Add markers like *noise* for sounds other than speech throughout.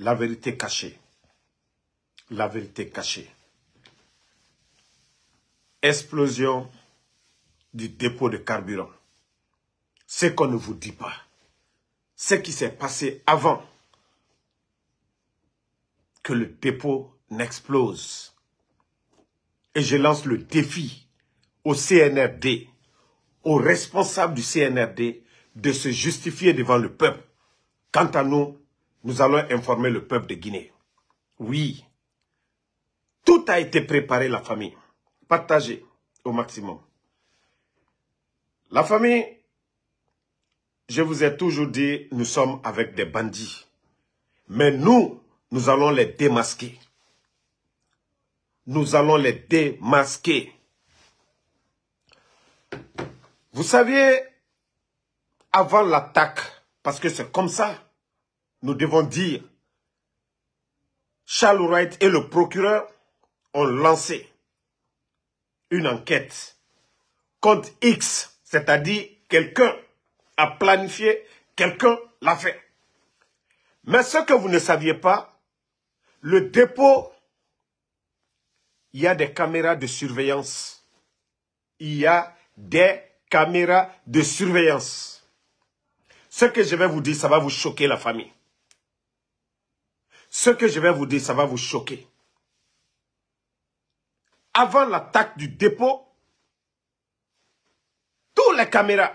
la vérité cachée. La vérité cachée. Explosion du dépôt de carburant. Ce qu'on ne vous dit pas. Ce qui s'est passé avant que le dépôt n'explose. Et je lance le défi au CNRD, aux responsables du CNRD, de se justifier devant le peuple. Quant à nous, nous allons informer le peuple de Guinée. Oui, tout a été préparé, la famille. Partagez au maximum. La famille, je vous ai toujours dit, nous sommes avec des bandits. Mais nous, nous allons les démasquer. Nous allons les démasquer. Vous saviez, avant l'attaque, parce que c'est comme ça, nous devons dire, Charles Wright et le procureur ont lancé une enquête contre X, c'est-à-dire quelqu'un a planifié, quelqu'un l'a fait. Mais ce que vous ne saviez pas, le dépôt, il y a des caméras de surveillance. Il y a des caméras de surveillance. Ce que je vais vous dire, ça va vous choquer la famille. Ce que je vais vous dire, ça va vous choquer. Avant l'attaque du dépôt, toutes les caméras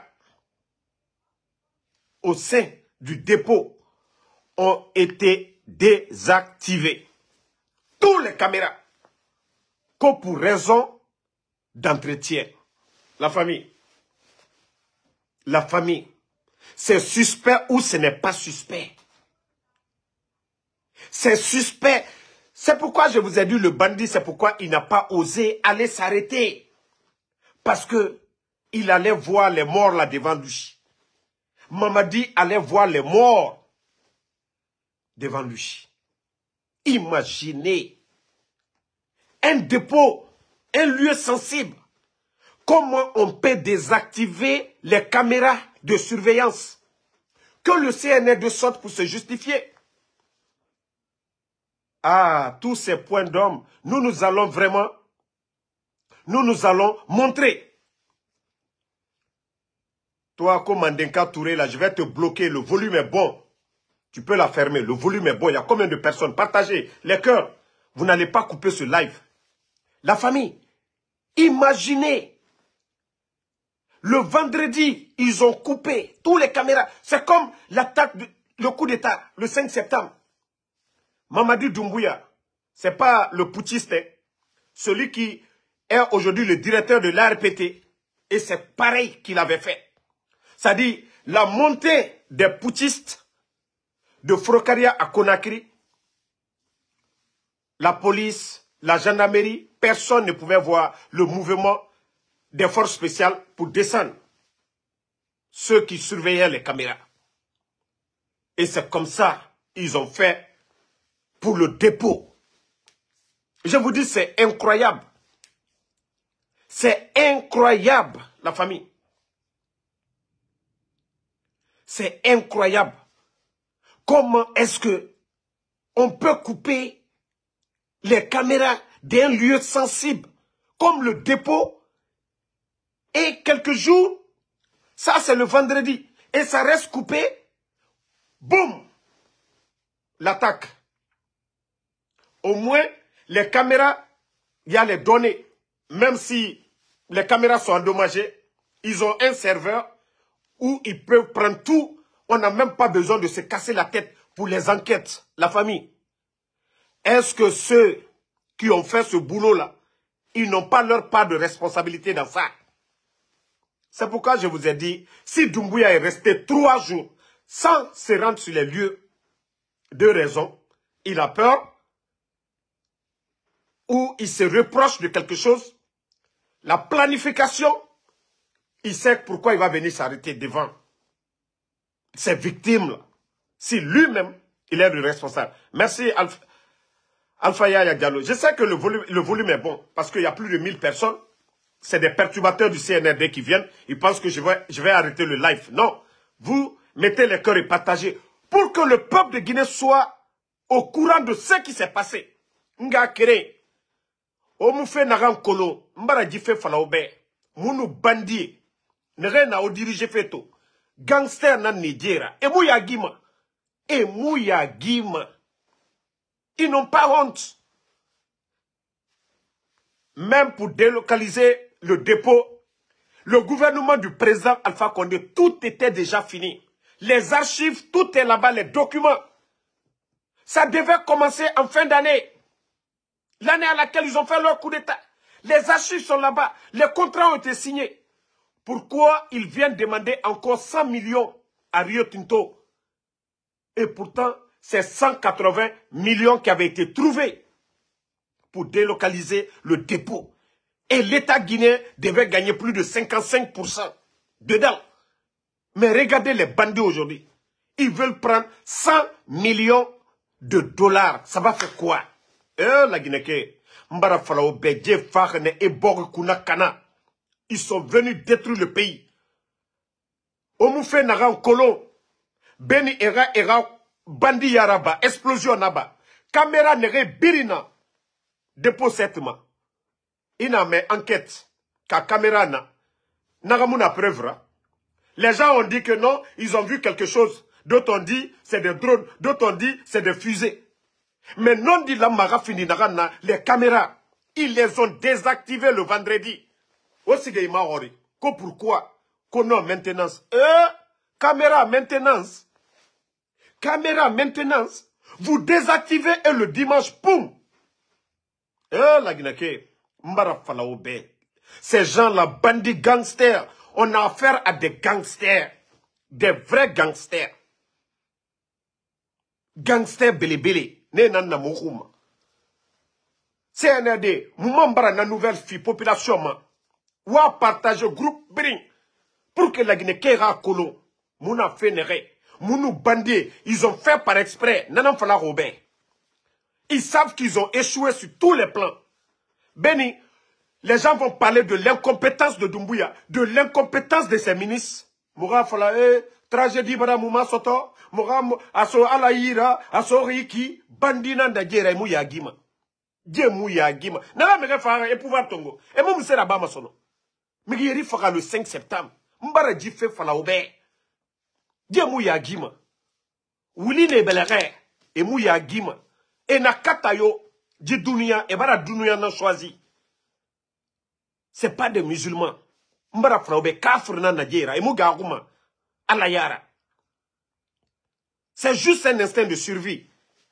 au sein du dépôt ont été désactivées. Toutes les caméras. Que pour raison d'entretien. La famille. La famille. C'est suspect ou ce n'est pas suspect. C'est suspect. C'est pourquoi je vous ai dit le bandit, c'est pourquoi il n'a pas osé aller s'arrêter. Parce que il allait voir les morts là devant lui. Mamadi allait voir les morts devant lui. Imaginez un dépôt, un lieu sensible. Comment on peut désactiver les caméras de surveillance que le CNR de sorte pour se justifier ah tous ces points d'hommes, nous nous allons vraiment, nous nous allons montrer. Toi, Komandenka Touré, là, je vais te bloquer, le volume est bon. Tu peux la fermer, le volume est bon. Il y a combien de personnes Partagez les cœurs. Vous n'allez pas couper ce live. La famille, imaginez. Le vendredi, ils ont coupé tous les caméras. C'est comme l'attaque, le coup d'État, le 5 septembre. Mamadou Doumbouya, c'est pas le poutiste. Hein. celui qui est aujourd'hui le directeur de l'ARPT. Et c'est pareil qu'il avait fait. C'est-à-dire, la montée des poutistes de Frocaria à Conakry, la police, la gendarmerie, personne ne pouvait voir le mouvement des forces spéciales pour descendre. Ceux qui surveillaient les caméras. Et c'est comme ça ils ont fait le dépôt. Je vous dis, c'est incroyable. C'est incroyable, la famille. C'est incroyable. Comment est-ce que on peut couper les caméras d'un lieu sensible comme le dépôt et quelques jours, ça c'est le vendredi, et ça reste coupé, boum, l'attaque. Au moins, les caméras, il y a les données. Même si les caméras sont endommagées, ils ont un serveur où ils peuvent prendre tout. On n'a même pas besoin de se casser la tête pour les enquêtes, la famille. Est-ce que ceux qui ont fait ce boulot-là, ils n'ont pas leur part de responsabilité dans ça C'est pourquoi je vous ai dit, si Doumbouya est resté trois jours sans se rendre sur les lieux, deux raisons. Il a peur où il se reproche de quelque chose, la planification, il sait pourquoi il va venir s'arrêter devant ses victimes-là. Si lui-même, il est le responsable. Merci Alpha, Alpha Je sais que le volume, est bon, parce qu'il y a plus de 1000 personnes. C'est des perturbateurs du CNRD qui viennent. Ils pensent que je vais, je vais arrêter le live. Non, vous mettez les cœurs et partagez pour que le peuple de Guinée soit au courant de ce qui s'est passé. Nga Kéré, on mu fait mbara ji fe fana obe munu bandi nere na o dirige gangster na nigeria et ya gima Emu ya ils n'ont pas honte même pour délocaliser le dépôt le gouvernement du président Alpha Condé, tout était déjà fini. Les archives, tout est là-bas, les documents. Ça devait commencer en fin d'année l'année à laquelle ils ont fait leur coup d'État. Les achats sont là-bas, les contrats ont été signés. Pourquoi ils viennent demander encore 100 millions à Rio Tinto Et pourtant, c'est 180 millions qui avaient été trouvés pour délocaliser le dépôt. Et l'État guinéen devait gagner plus de 55% dedans. Mais regardez les bandits aujourd'hui. Ils veulent prendre 100 millions de dollars. Ça va faire quoi la mbara Mbarafalao Bedje Fahne et Borukuna Kana. Ils sont venus détruire le pays. Omoufé Nara Kolo, Beni Era Era Bandi Yaraba. Explosion Naba. Caméra Nere Birina. Dépôt settlement. Ina mais enquête. Ka caméra na. Nagamuna preuve. Les gens ont dit que non, ils ont vu quelque chose. D'autres ont dit c'est des drones. D'autres ont dit c'est des fusées. Mais non dit la maga fini les caméras, ils les ont désactivées le vendredi. Aussi que maori. pourquoi Qu'on a maintenance. Euh, caméra maintenance. Caméra maintenance. Vous désactivez et le dimanche, poum. Eh, hein, la Mbara Ces gens-là, bandits gangsters, on a affaire à des gangsters. Des vrais gangsters. Gangsters bilibili ne nan na CNRD nouvelle fi population Ou wa partager groupe bring pour que la Guinée Kéra Kolo, mouna fénéré mounou bandé ils ont fait par exprès nanan fala robin. ils savent qu'ils ont échoué sur tous les plans Béni, les gens vont parler de l'incompétence de Doumbouya, de l'incompétence de ses ministres. Moura Fala, eh, Tragédie bara muma soto moga aso ala aso riki bandina nda jera mu yagima je mu yagima nala mege e pouvoir tongo e mu musera bama sono migi yeri le 5 septembre mbara fe fala obe je mu yagima wuli ne belere e mu yagima e na kata yo je dunia e bara dunia na choisi c'est pas des musulmans mbara fala kafir na najera e mu à yara. C'est juste un instinct de survie.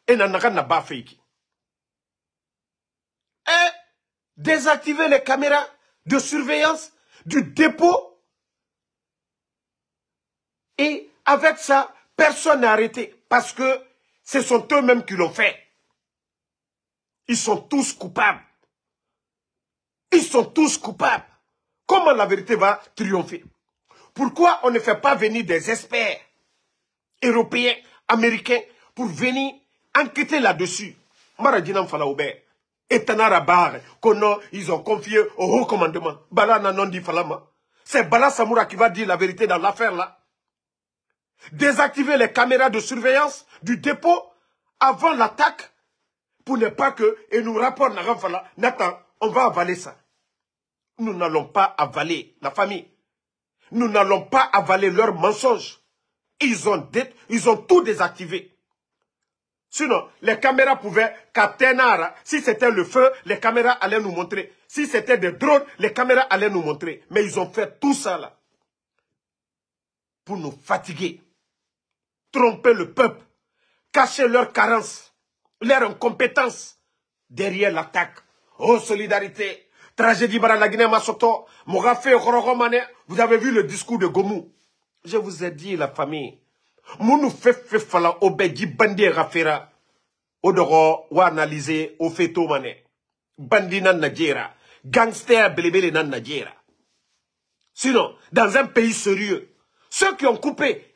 Et nanaka n'a pas fait. Et désactiver les caméras de surveillance du dépôt. Et avec ça, personne n'est arrêté. Parce que ce sont eux-mêmes qui l'ont fait. Ils sont tous coupables. Ils sont tous coupables. Comment la vérité va triompher pourquoi on ne fait pas venir des experts européens, américains, pour venir enquêter là-dessus Maradinam Et Tanarabar, ils ont confié au haut commandement. Bala C'est Bala Samoura qui va dire la vérité dans l'affaire là. Désactiver les caméras de surveillance du dépôt avant l'attaque pour ne pas que, et nous rapporte Nathan, on va avaler ça. Nous n'allons pas avaler la famille. Nous n'allons pas avaler leurs mensonges. Ils ont, ils ont tout désactivé. Sinon, les caméras pouvaient capter Si c'était le feu, les caméras allaient nous montrer. Si c'était des drones, les caméras allaient nous montrer. Mais ils ont fait tout ça là. Pour nous fatiguer. Tromper le peuple. Cacher leur carence, Leur incompétence. Derrière l'attaque. Oh solidarité. Tragédie guinée, Masoto, Morafe Roromane, vous avez vu le discours de Gomu. Je vous ai dit, la famille, Mounou Fefe Fala Obedi Bandi Rafera, Odoro, ou analyser, au feto mane. Bandi nan Nadjera, gangster belebele nan Nadjera. Sinon, dans un pays sérieux, ceux qui ont coupé,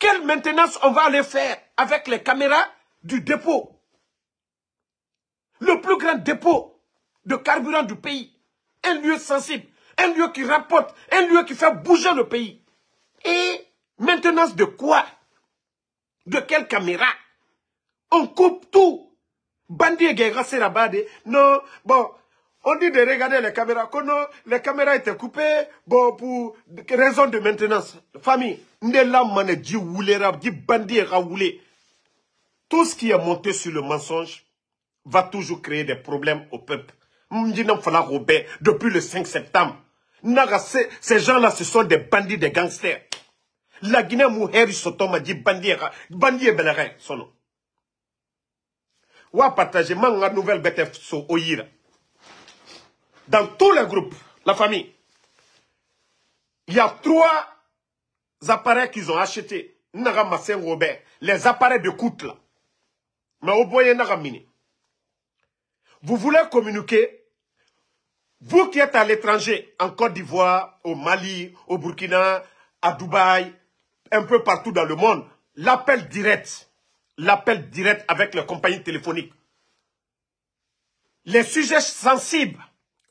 quelle maintenance on va aller faire avec les caméras du dépôt Le plus grand dépôt de carburant du pays. Un lieu sensible, un lieu qui rapporte, un lieu qui fait bouger le pays. Et maintenance de quoi De quelle caméra On coupe tout. Bandi et Guerra, c'est là Non, bon, on dit de regarder les caméras. les caméras étaient coupées bon, pour raison de maintenance. Famille, tout ce qui est monté sur le mensonge va toujours créer des problèmes au peuple la Robert, depuis le 5 septembre. ces gens-là, ce sont des bandits, des gangsters. La Guinée Mouheri bandits m'a dit bandit, bandit Belere, sono. Ou à partager, nouvelle bête Dans tous les groupes, la famille, il y a trois appareils qu'ils ont achetés. Naga Massé Robert, les appareils de coute là. Mais au bout Naga Mini. Vous voulez communiquer Vous qui êtes à l'étranger, en Côte d'Ivoire, au Mali, au Burkina, à Dubaï, un peu partout dans le monde, l'appel direct, l'appel direct avec les compagnies téléphoniques. Les sujets sensibles,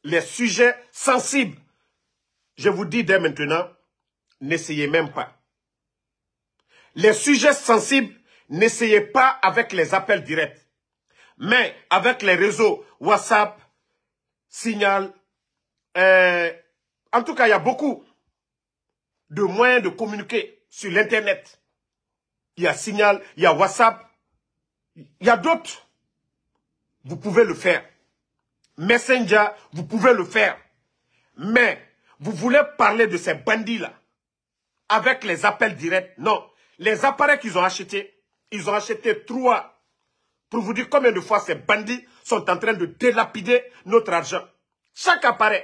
les sujets sensibles, je vous dis dès maintenant, n'essayez même pas. Les sujets sensibles, n'essayez pas avec les appels directs. Mais avec les réseaux WhatsApp, Signal, euh, en tout cas, il y a beaucoup de moyens de communiquer sur l'Internet. Il y a Signal, il y a WhatsApp, il y a d'autres. Vous pouvez le faire. Messenger, vous pouvez le faire. Mais vous voulez parler de ces bandits-là avec les appels directs. Non, les appareils qu'ils ont achetés, ils ont acheté trois pour vous dire combien de fois ces bandits sont en train de délapider notre argent. Chaque appareil,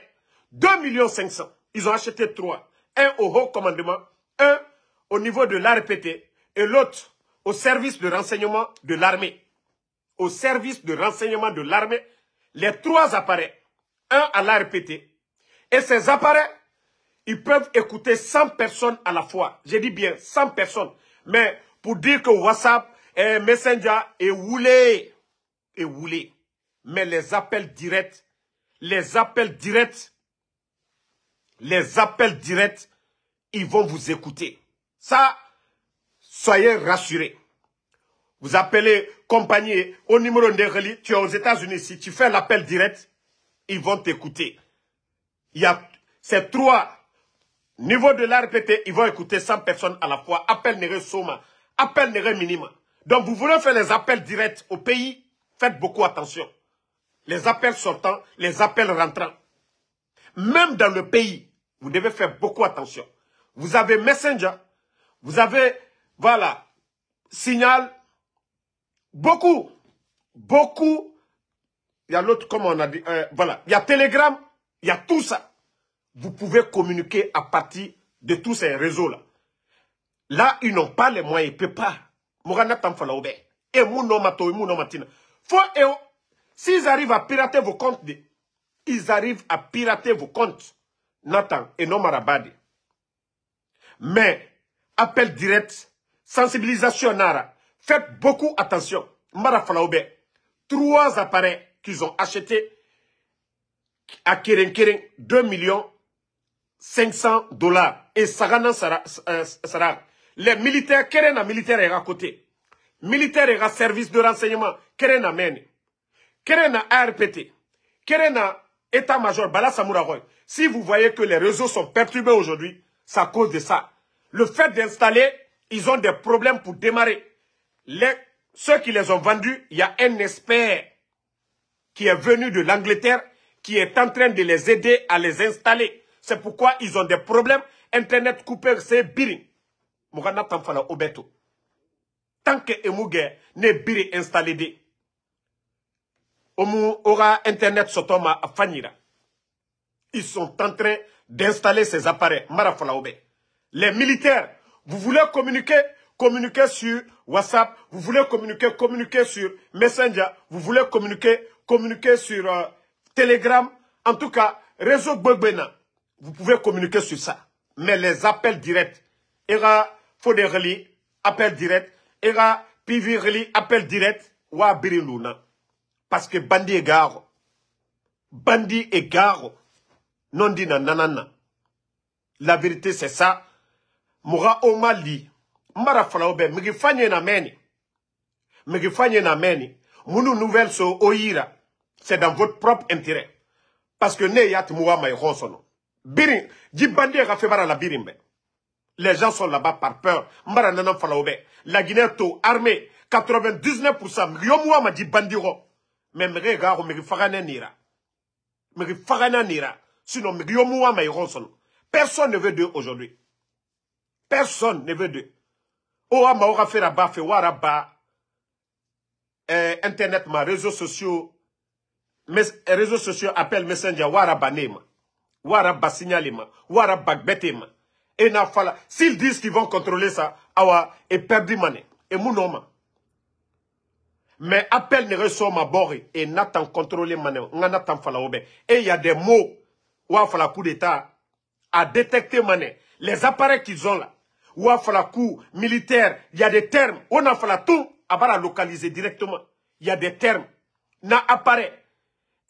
2 millions cents. Ils ont acheté trois. Un au haut commandement, un au niveau de l'ARPT et l'autre au service de renseignement de l'armée. Au service de renseignement de l'armée, les trois appareils, un à l'ARPT. Et ces appareils, ils peuvent écouter 100 personnes à la fois. J'ai dit bien 100 personnes. Mais pour dire que WhatsApp, et eh, Messenger et roulé. Est Mais les appels directs, les appels directs, les appels directs, ils vont vous écouter. Ça, soyez rassurés. Vous appelez compagnie au numéro de tu es aux États-Unis, si tu fais l'appel direct, ils vont t'écouter. Il y a ces trois niveaux de l'ARPT, ils vont écouter 100 personnes à la fois. Appel n'est Soma, appel n'est Minima. Donc vous voulez faire les appels directs au pays, faites beaucoup attention. Les appels sortants, les appels rentrants. Même dans le pays, vous devez faire beaucoup attention. Vous avez Messenger, vous avez, voilà, Signal, beaucoup, beaucoup. Il y a l'autre, comme on a dit, euh, voilà, il y a Telegram, il y a tout ça. Vous pouvez communiquer à partir de tous ces réseaux-là. Là, ils n'ont pas les moyens, ils ne peuvent pas. Mourana Tamfalaoube. Et eh, Mounomato, et Mounomatina. Faut, et eh, oh, s'ils arrivent à pirater vos comptes, ils arrivent à pirater vos comptes. Nathan et non Marabadi. Mais, appel direct, sensibilisation Nara. Faites beaucoup attention. Marafalaoube, trois appareils qu'ils ont achetés à Keren Keren, 2 millions 500 dollars. Et ça Sarah, Sarah euh, les militaires, sont militaire est à côté. Militaire est à service de renseignement, Kerena a Kerena ARPT. Kerena état-major, Bala major Si vous voyez que les réseaux sont perturbés aujourd'hui, c'est à cause de ça. Le fait d'installer, ils ont des problèmes pour démarrer. ceux qui les ont vendus, il y a un expert qui est venu de l'Angleterre, qui est en train de les aider à les installer. C'est pourquoi ils ont des problèmes. Internet Cooper, c'est biring fala tant que e ne installé de on internet sur ils sont en train d'installer ces appareils les militaires vous voulez communiquer communiquer sur WhatsApp vous voulez communiquer communiquer sur Messenger vous voulez communiquer communiquer sur euh, Telegram en tout cas réseau Bogbena, vous pouvez communiquer sur ça mais les appels directs y aura Fode reli, appel direct. Era, pivi reli, appel direct. Wa biriluna. Parce que bandi egaro. Bandi egaro. Non dit nanana. La vérité c'est ça. Moura omali. Mara falaobe. Migi fanye na meni. Migi fanye na meni. Mounou nouvelle so oira. C'est dans votre propre intérêt. Parce que ne yat moua mai ronsono. Birin. Jibandi ega febara la birimbe. Les gens sont là-bas par peur. Mbaranana Falaoube. La Guinée to armée. 99% million m'a dit bandiro. Mais mre Je ne farana nira. Mre nira. Sinon million m'a Personne ne veut d'eux aujourd'hui. Personne ne veut d'eux. Ouama fait fera ba fe wara ba. Euh, internet ma réseaux sociaux. Mes, réseaux sociaux appellent messenger wara nema. Waraba signalema. Wara betema. Et n'a S'ils disent qu'ils vont contrôler ça, awa, et perdu mané, et mounoma. Mais appel ne ressort ma bord. et n'attend contrôler mané, fala obe. Et il y a des mots, ou fala coup d'état, à détecter mané. Les appareils qu'ils ont là, ou fala coup militaire, il y a des termes, on a fala tout, à la localiser directement. Il y a des termes, na appareil,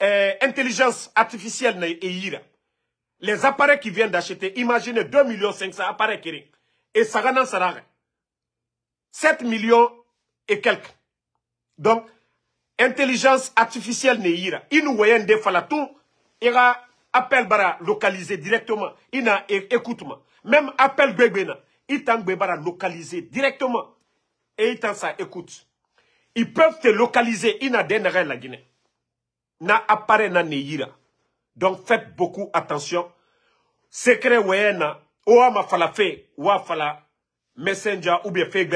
euh, intelligence artificielle na e les appareils qu'ils viennent d'acheter, imaginez 2 500 appareils ça Et sera rien. 7 millions et quelques. Donc, intelligence artificielle ne Il nous voyait des falatou. Il a appel bara localiser directement. Il a écoutement. Même appel bébé Il t'a localisé directement. Et il t'a ça écoute. Ils peuvent te localiser. Il n'a la Guinée. Na appareil na ne donc faites beaucoup attention. Secret weyena, oa ma fe, wa fala messenger ou bien fait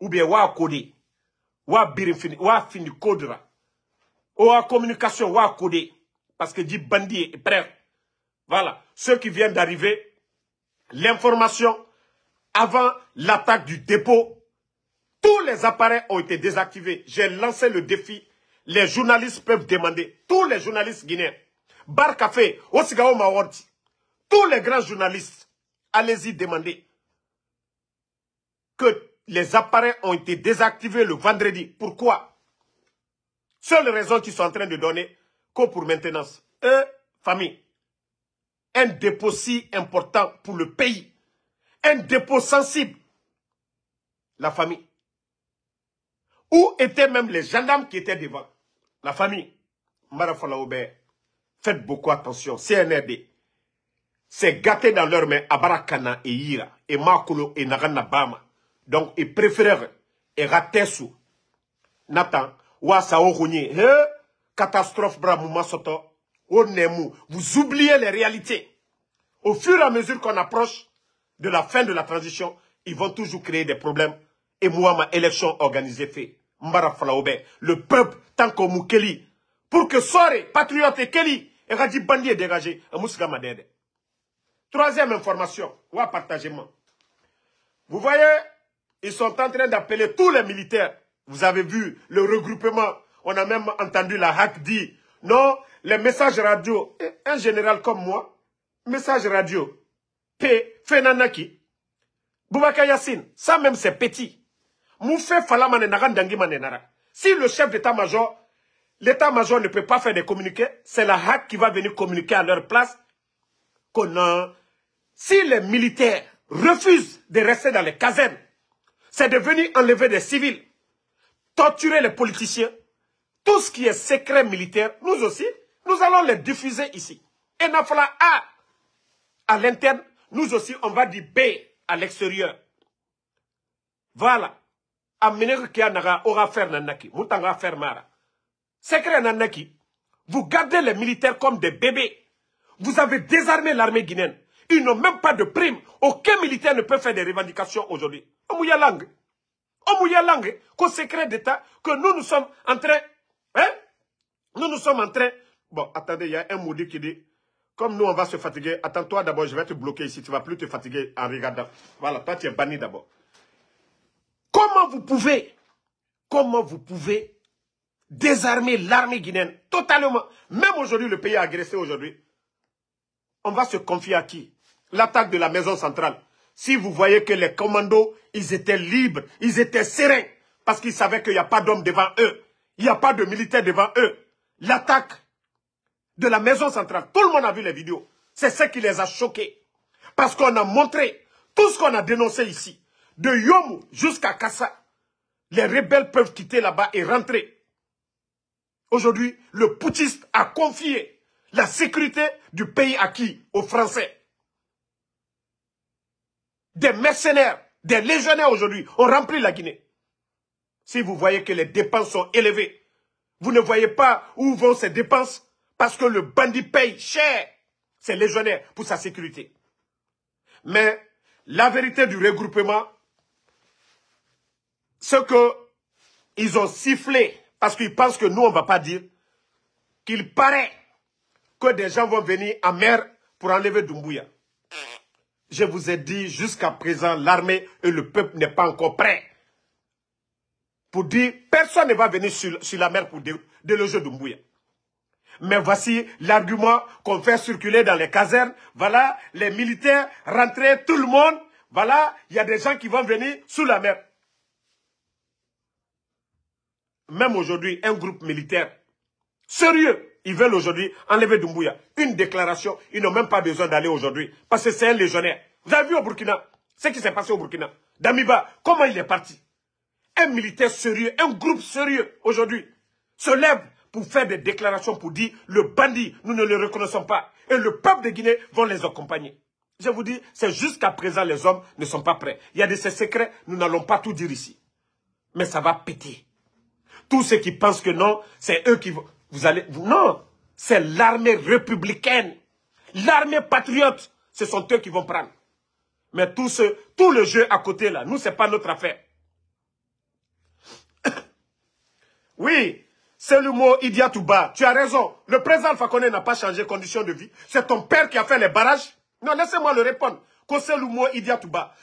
Ou bien wa codé. Wa birinfini, wa fini kodra, Oa communication, wa codé. Parce que dit bandit et prêtre. Voilà. Ceux qui viennent d'arriver, l'information avant l'attaque du dépôt, tous les appareils ont été désactivés. J'ai lancé le défi. Les journalistes peuvent demander. Tous les journalistes guinéens Bar Café, Osigao mawardi tous les grands journalistes, allez-y demander que les appareils ont été désactivés le vendredi. Pourquoi Seule raison qu'ils sont en train de donner, que pour maintenance. Eux, famille, un dépôt si important pour le pays, un dépôt sensible, la famille. Où étaient même les gendarmes qui étaient devant La famille. Marafala Faites beaucoup attention. CNRD, c'est gâté dans leurs mains Abarakana et Ira, et Makolo et Naganabama. Donc, ils préfèrent et sous. Nathan, wa saoronye, he, hein? catastrophe bramouma soto, onemu. Oh, vous oubliez les réalités. Au fur et à mesure qu'on approche de la fin de la transition, ils vont toujours créer des problèmes. Et moi, ma élection organisée fait. Mbara le peuple, tant qu'on Moukeli, pour que Sore, patriote Kelly, et quand bandit dégagé, Troisième information, ou partagement. Vous voyez, ils sont en train d'appeler tous les militaires. Vous avez vu le regroupement. On a même entendu la hack dire, non, les messages radio. un général comme moi, message radio, P, Fenanaki, Boubaka Yassine, ça même c'est petit. Si le chef d'état-major L'état-major ne peut pas faire des communiqués. C'est la HAC qui va venir communiquer à leur place Si les militaires refusent de rester dans les casernes, c'est de venir enlever des civils, torturer les politiciens. Tout ce qui est secret militaire, nous aussi, nous allons les diffuser ici. Et il A à l'interne, nous aussi, on va dire B à l'extérieur. Voilà. Amener qui aura faire faire Secret vous gardez les militaires comme des bébés. Vous avez désarmé l'armée guinéenne. Ils n'ont même pas de prime. Aucun militaire ne peut faire des revendications aujourd'hui. Omouya Omouya langue. secret d'État, que nous nous sommes en train... Hein? Nous nous sommes en train... Bon, attendez, il y a un maudit qui dit... Comme nous, on va se fatiguer. Attends-toi d'abord, je vais te bloquer ici. Tu ne vas plus te fatiguer en regardant. Voilà, toi, tu es banni d'abord. Comment vous pouvez... Comment vous pouvez désarmer l'armée guinéenne totalement. Même aujourd'hui, le pays est agressé aujourd'hui. On va se confier à qui L'attaque de la maison centrale. Si vous voyez que les commandos, ils étaient libres, ils étaient sereins, parce qu'ils savaient qu'il n'y a pas d'hommes devant eux, il n'y a pas de militaires devant eux. L'attaque de la maison centrale, tout le monde a vu les vidéos. C'est ce qui les a choqués. Parce qu'on a montré tout ce qu'on a dénoncé ici. De Yomou jusqu'à Kassa, les rebelles peuvent quitter là-bas et rentrer. Aujourd'hui, le poutiste a confié la sécurité du pays à qui Aux Français. Des mercenaires, des légionnaires aujourd'hui ont rempli la Guinée. Si vous voyez que les dépenses sont élevées, vous ne voyez pas où vont ces dépenses parce que le bandit paye cher ses légionnaires pour sa sécurité. Mais la vérité du regroupement, ce qu'ils ont sifflé parce qu'ils pensent que nous, on ne va pas dire qu'il paraît que des gens vont venir en mer pour enlever Doumbouya. Je vous ai dit, jusqu'à présent, l'armée et le peuple n'est pas encore prêt pour dire, personne ne va venir sur, la mer pour déloger Doumbouya. Mais voici l'argument qu'on fait circuler dans les casernes. Voilà, les militaires rentrer tout le monde. Voilà, il y a des gens qui vont venir sous la mer même aujourd'hui, un groupe militaire sérieux, ils veulent aujourd'hui enlever Doumbouya. Une déclaration, ils n'ont même pas besoin d'aller aujourd'hui, parce que c'est un légionnaire. Vous avez vu au Burkina, ce qui s'est passé au Burkina. Damiba, comment il est parti Un militaire sérieux, un groupe sérieux aujourd'hui, se lève pour faire des déclarations, pour dire le bandit, nous ne le reconnaissons pas. Et le peuple de Guinée vont les accompagner. Je vous dis, c'est jusqu'à présent, les hommes ne sont pas prêts. Il y a de ces secrets, nous n'allons pas tout dire ici. Mais ça va péter. Tous ceux qui pensent que non, c'est eux qui vont... Vous allez... Non, c'est l'armée républicaine. L'armée patriote. Ce sont eux qui vont prendre. Mais tout, ce, tout le jeu à côté, là, nous, ce n'est pas notre affaire. *coughs* oui, c'est le mot Idia Tu as raison. Le président Fakone n'a pas changé condition de vie. C'est ton père qui a fait les barrages. Non, laissez-moi le répondre.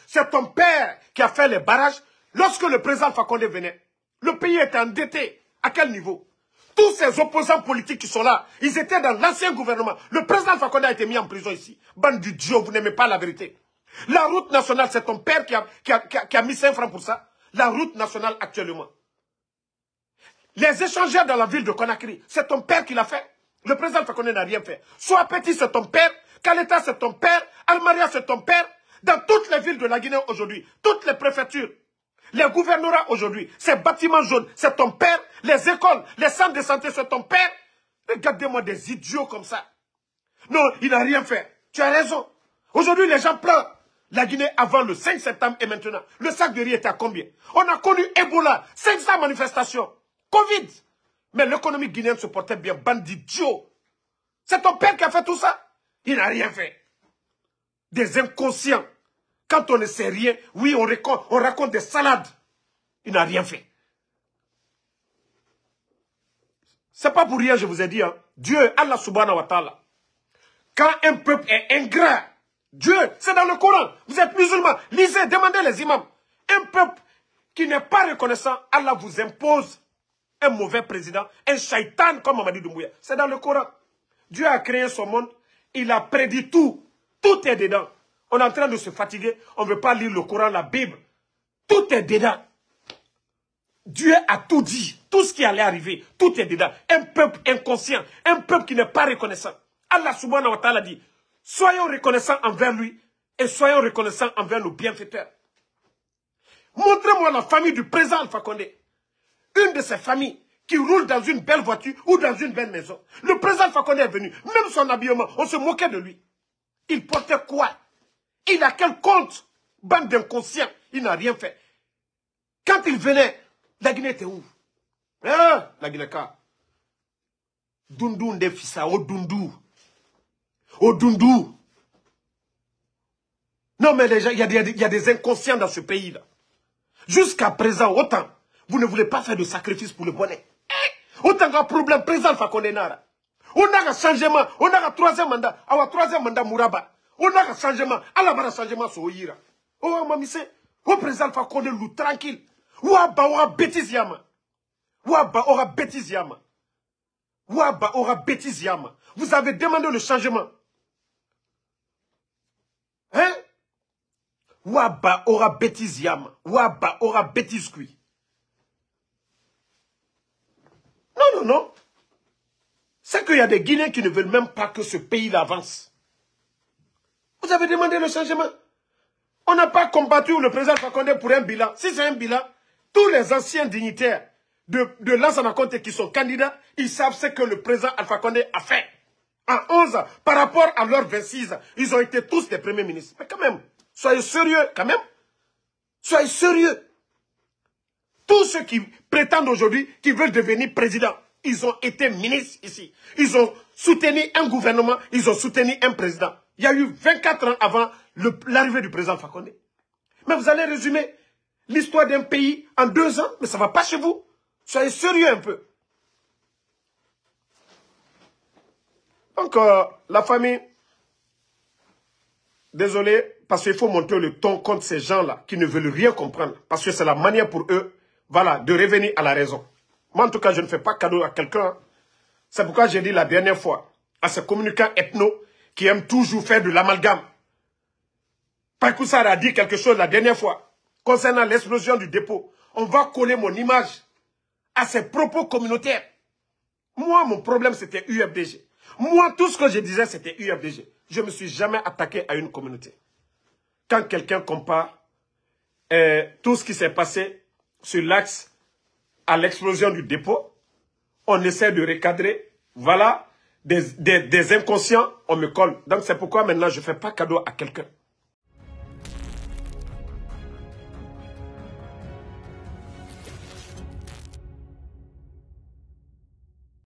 C'est ton père qui a fait les barrages. Lorsque le président Fakonde venait, le pays est endetté. À quel niveau Tous ces opposants politiques qui sont là, ils étaient dans l'ancien gouvernement. Le président Fakonde a été mis en prison ici. Bande du Dieu, vous n'aimez pas la vérité. La route nationale, c'est ton père qui a, mis 5 francs pour ça. La route nationale actuellement. Les échangeurs dans la ville de Conakry, c'est ton père qui l'a fait. Le président Fakonde n'a rien fait. Soit Petit, c'est ton père. Kaleta, c'est ton père. Almaria, c'est ton père. Dans toutes les villes de la Guinée aujourd'hui, toutes les préfectures, les gouverneurs, aujourd'hui, ces bâtiments jaunes, c'est ton père. Les écoles, les centres de santé, c'est ton père. Regardez-moi des idiots comme ça. Non, il n'a rien fait. Tu as raison. Aujourd'hui, les gens pleurent. La Guinée avant le 5 septembre et maintenant. Le sac de riz était à combien On a connu Ebola, 500 manifestations, Covid. Mais l'économie guinéenne se portait bien, bandit C'est ton père qui a fait tout ça Il n'a rien fait. Des inconscients. Quand on ne sait rien, oui, on raconte, on raconte des salades. Il n'a rien fait. C'est pas pour rien, je vous ai dit. Hein. Dieu, Allah subhanahu wa ta'ala. Quand un peuple est ingrat, Dieu, c'est dans le Coran. Vous êtes musulmans. Lisez, demandez les imams. Un peuple qui n'est pas reconnaissant, Allah vous impose un mauvais président, un shaitan comme Mamadi Doumbouya. C'est dans le Coran. Dieu a créé son monde. Il a prédit tout. Tout est dedans. On est en train de se fatiguer. On ne veut pas lire le Coran, la Bible. Tout est dedans. Dieu a tout dit. Tout ce qui allait arriver, tout est dedans. Un peuple inconscient, un peuple qui n'est pas reconnaissant. Allah subhanahu wa ta'ala dit, soyons reconnaissants envers lui et soyons reconnaissants envers nos bienfaiteurs. Montrez-moi la famille du président al Une de ces familles qui roule dans une belle voiture ou dans une belle maison. Le président Fakonde est venu. Même son habillement, on se moquait de lui. Il portait quoi il a quel compte Bande d'inconscients, il n'a rien fait. Quand il venait, la Guinée était où hein? La Guinée Dundou Ndefissa, au oh Dundou. Au oh Dundou. Non mais gens, il y, a des inconscients dans ce pays-là. Jusqu'à présent, autant, vous ne voulez pas faire de sacrifice pour le bonnet. Eh? Autant qu'un problème présent, qu'on Fakonenara. On a un changement, on a un troisième mandat. un troisième mandat, Mouraba. On a un changement Alors, un changement sur Oyira. yira o wa ma Le président Alpha Condé loup, tranquille wa ba aura ka bêtise y'a ma wa ba bêtise vous avez demandé le changement hein wa ba aura ka bêtise y'a wa non non non c'est qu'il y a des Guinéens qui ne veulent même pas que ce pays avance. Vous avez demandé le changement. On n'a pas combattu le président Condé pour un bilan. Si c'est un bilan, tous les anciens dignitaires de, de Conte qui sont candidats, ils savent ce que le président Alpha Condé a fait. En 11 ans, par rapport à leurs 26 ans, ils ont été tous des premiers ministres. Mais quand même, soyez sérieux quand même. Soyez sérieux. Tous ceux qui prétendent aujourd'hui qu'ils veulent devenir président, ils ont été ministres ici. Ils ont soutenu un gouvernement, ils ont soutenu un président il y a eu 24 ans avant l'arrivée du président Fakonde. Mais vous allez résumer l'histoire d'un pays en deux ans, mais ça ne va pas chez vous. Soyez sérieux un peu. Donc, euh, la famille, désolé, parce qu'il faut monter le ton contre ces gens-là qui ne veulent rien comprendre. Parce que c'est la manière pour eux, voilà, de revenir à la raison. Moi, en tout cas, je ne fais pas cadeau à quelqu'un. Hein. C'est pourquoi j'ai dit la dernière fois à ces communicants ethno qui aiment toujours faire de l'amalgame. Pakoussar a dit quelque chose la dernière fois concernant l'explosion du dépôt. On va coller mon image à ses propos communautaires. Moi, mon problème, c'était UFDG. Moi, tout ce que je disais, c'était UFDG. Je ne me suis jamais attaqué à une communauté. Quand quelqu'un compare euh, tout ce qui s'est passé sur l'axe à l'explosion du dépôt, on essaie de recadrer. Voilà des, des, inconscients, on me colle. Donc c'est pourquoi maintenant je ne fais pas cadeau à quelqu'un.